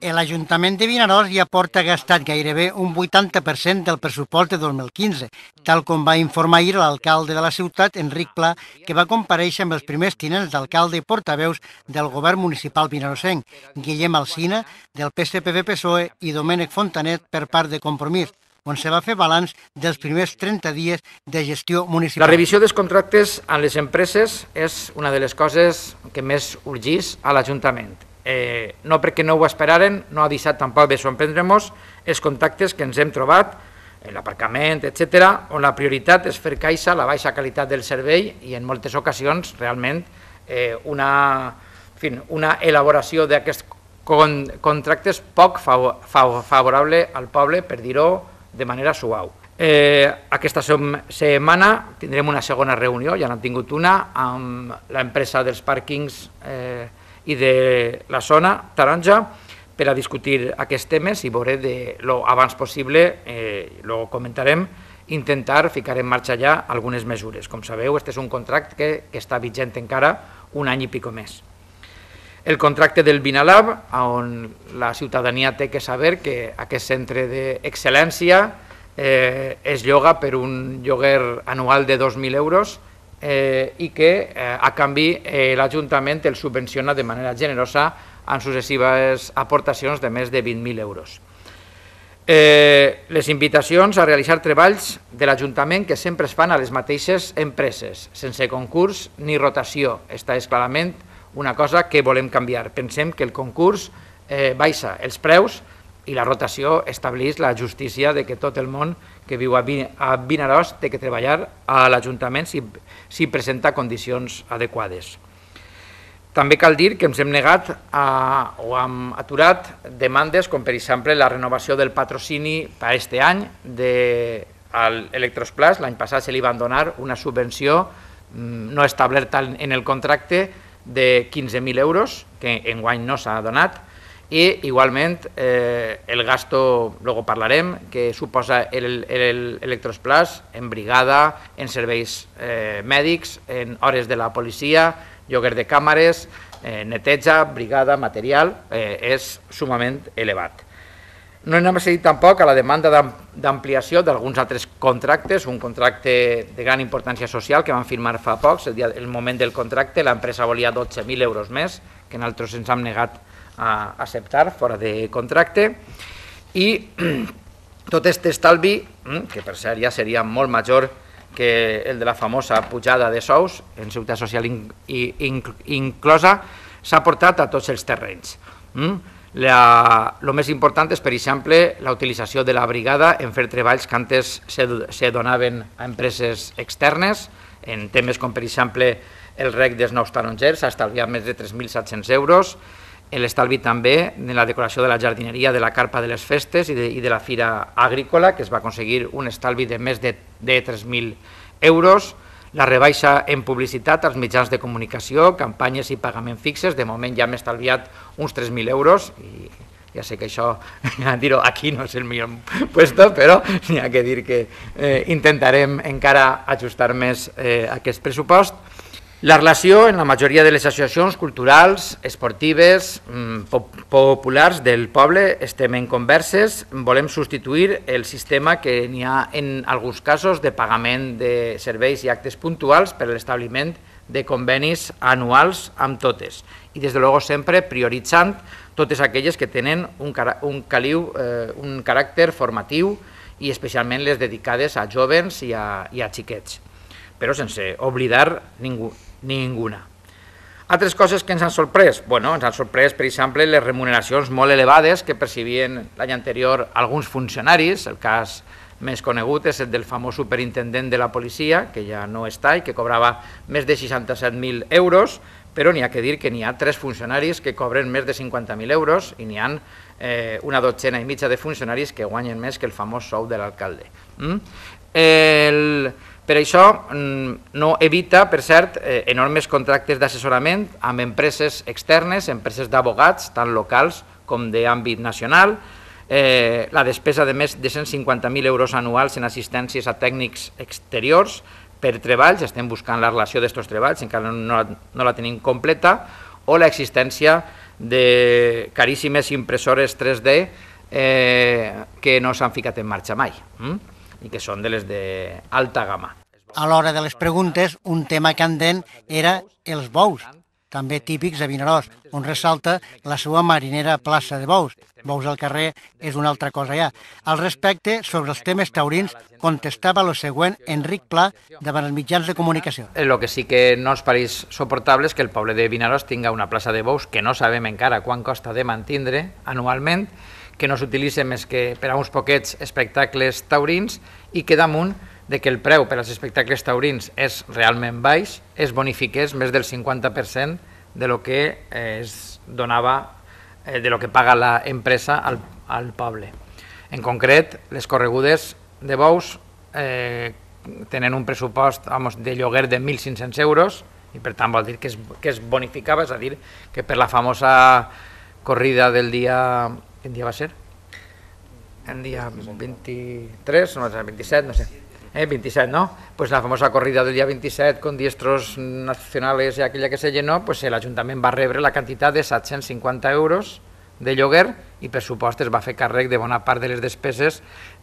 Eh, L'Ajuntament de Vinaròs ja porta gastat gairebé un 80% del pressupost de 2015, tal com va informar ahir l'alcalde de la ciutat, Enric Pla, que va compareixer amb els primers tinents d'alcalde i portaveus del govern municipal vinarosenc, Guillem Alcina, del PSPV-PSOE i Domènec Fontanet per part de Compromís on se va fer balanç dels primers 30 dies de gestió municipal. La revisió dels contractes amb les empreses és una de les coses que més urgís a l'Ajuntament eh, no perquè no ho esperaren, no ha deixat tampoc de sorprendre-nos els contactes que ens hem trobat, eh, l'aparcament, etc, on la prioritat és fer caixa la baixa qualitat del servei i en moltes ocasions realment eh, una, en fi, una elaboració d'aquests con contractes poc fav favorable al poble, per dir-ho de manera suau. Eh, aquesta setmana tindrem una segona reunió, ja n'han tingut una, amb l'empresa dels pàrquings eh, i de la zona taronja per a discutir aquests temes i veure de lo abans possible, eh, lo comentarem, intentar ficar en marxa ja algunes mesures. Com sabeu, este és un contracte que, que està vigent encara un any i pico més. El contracte del Vinalab, on la ciutadania té que saber que aquest centre d'excel·lència eh, es lloga per un lloguer anual de 2.000 euros eh, i que eh, a canvi eh, l'Ajuntament el subvenciona de manera generosa en successives aportacions de més de 20.000 euros. Eh, les invitacions a realitzar treballs de l'Ajuntament que sempre es fan a les mateixes empreses, sense concurs ni rotació. Està és clarament una cosa que volem canviar. Pensem que el concurs eh, baixa els preus, i la rotació establís la justícia de que tot el món que viu a Vinaròs té que treballar a l'Ajuntament si, si presenta condicions adequades. També cal dir que ens hem negat a, o hem aturat demandes com per exemple la renovació del patrocini per aquest any de l'Electrosplas. L'any passat se li van donar una subvenció mm, no establerta en el contracte de 15.000 euros, que enguany no s'ha donat, i igualment eh, el gasto, luego parlarem, que suposa el, l'electrosplàs en brigada, en serveis eh, mèdics, en hores de la policia, lloguer de càmeres, eh, neteja, brigada, material, eh, és sumament elevat. No hem accedit tampoc a la demanda d'ampliació d'alguns altres contractes, un contracte de gran importància social que van firmar fa pocs, el, dia, el moment del contracte l'empresa volia 12.000 euros més, que nosaltres ens hem negat a acceptar fora de contracte i tot aquest estalvi, mm, que per cert ja seria molt major que el de la famosa pujada de sous en ciutat social inclosa, s'ha portat a tots els terrenys. Mm? La, lo més important és, per exemple, la utilització de la brigada en fer treballs que antes se, se donaven a empreses externes, en temes com, per exemple, el rec dels nous tarongers ha estalviat més de 3.700 euros, l'estalvi també de la decoració de la jardineria de la carpa de les festes i de, i de la fira agrícola, que es va aconseguir un estalvi de més de, de 3.000 euros, la rebaixa en publicitat als mitjans de comunicació, campanyes i pagament fixes, de moment ja hem estalviat uns 3.000 euros, i ja sé que això, dir-ho aquí no és el millor puesto, però n'hi ha que dir que eh, intentarem encara ajustar més eh, aquest pressupost. La relació en la majoria de les associacions culturals, esportives, mm, populars del poble estem en converses, volem substituir el sistema que n'hi ha en alguns casos de pagament de serveis i actes puntuals per a l'establiment de convenis anuals amb totes i des de luego sempre prioritzant totes aquelles que tenen un, un, caliu, eh, un caràcter formatiu i especialment les dedicades a jovens i a, i a xiquets, però sense oblidar ningú, ninguna. Altres coses que ens han sorprès? Bueno, ens han sorprès, per exemple, les remuneracions molt elevades que percibien l'any anterior alguns funcionaris. El cas més conegut és el del famós superintendent de la policia, que ja no està i que cobrava més de 67.000 euros, però n'hi ha que dir que n'hi ha tres funcionaris que cobren més de 50.000 euros i n'hi ha eh, una dotzena i mitja de funcionaris que guanyen més que el famós sou de l'alcalde. Mm? El per això mm, no evita, per cert, eh, enormes contractes d'assessorament amb empreses externes, empreses d'abogats, tant locals com d'àmbit nacional, eh, la despesa de més de 150.000 euros anuals en assistències a tècnics exteriors per treballs, estem buscant la relació d'aquests treballs, encara no, la tenim completa, o l'existència de caríssimes impressores 3D eh, que no s'han ficat en marxa mai. Mm? i que són de les d'alta gamma. A l'hora de les preguntes, un tema candent era els bous, també típics a Vinaròs, on ressalta la seva marinera plaça de bous. Bous al carrer és una altra cosa ja. Al respecte, sobre els temes taurins, contestava lo següent Enric Pla davant els mitjans de comunicació. El eh, que sí que no ens pareix suportable és que el poble de Vinaròs tinga una plaça de bous que no sabem encara quan costa de mantindre anualment, que no s'utilitza més que per a uns poquets espectacles taurins i que damunt de que el preu per als espectacles taurins és realment baix, es bonifiqués més del 50% de lo que eh, es donava, eh, de lo que paga la empresa al, al poble. En concret, les corregudes de bous eh, tenen un pressupost vamos, de lloguer de 1.500 euros i per tant vol dir que es, que es bonificava, és a dir, que per la famosa corrida del dia Quin dia va ser? En dia 23, no, 27, no sé. Eh, 27, ¿no? Pues la famosa corrida del dia 27 con diestros nacionales i aquella que se llenó, pues el Ajuntament va rebre la quantitat de 750 euros de lloguer i per supost es va fer càrrec de bona part de les despeses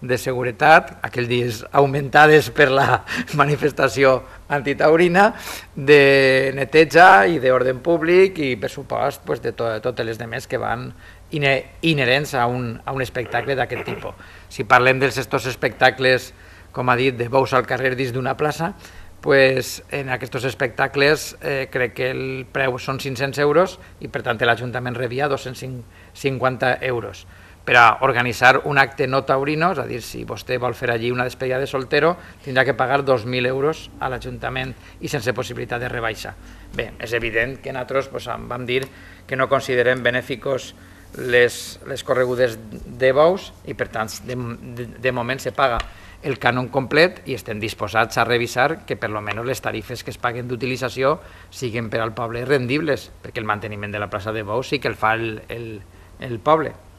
de seguretat, aquell dies augmentades per la manifestació antitaurina, de neteja i d'ordre públic i per supost pues, de to totes les demés que van inherents a un, a un espectacle d'aquest tipus. Si parlem dels estos espectacles, com ha dit, de bous al carrer dins d'una plaça, pues, en aquests espectacles eh, crec que el preu són 500 euros i per tant l'Ajuntament rebia 250 euros per a organitzar un acte no taurino, és a dir, si vostè vol fer allí una despedida de soltero, tindrà que pagar 2.000 euros a l'Ajuntament i sense possibilitat de rebaixa. Bé, és evident que nosaltres pues, vam dir que no considerem benèficos les, les corregudes de bous i per tant de, de, de moment se paga el cànon complet i estem disposats a revisar que per almenys les tarifes que es paguen d'utilització siguin per al poble rendibles, perquè el manteniment de la plaça de bous sí que el fa el, el, el poble.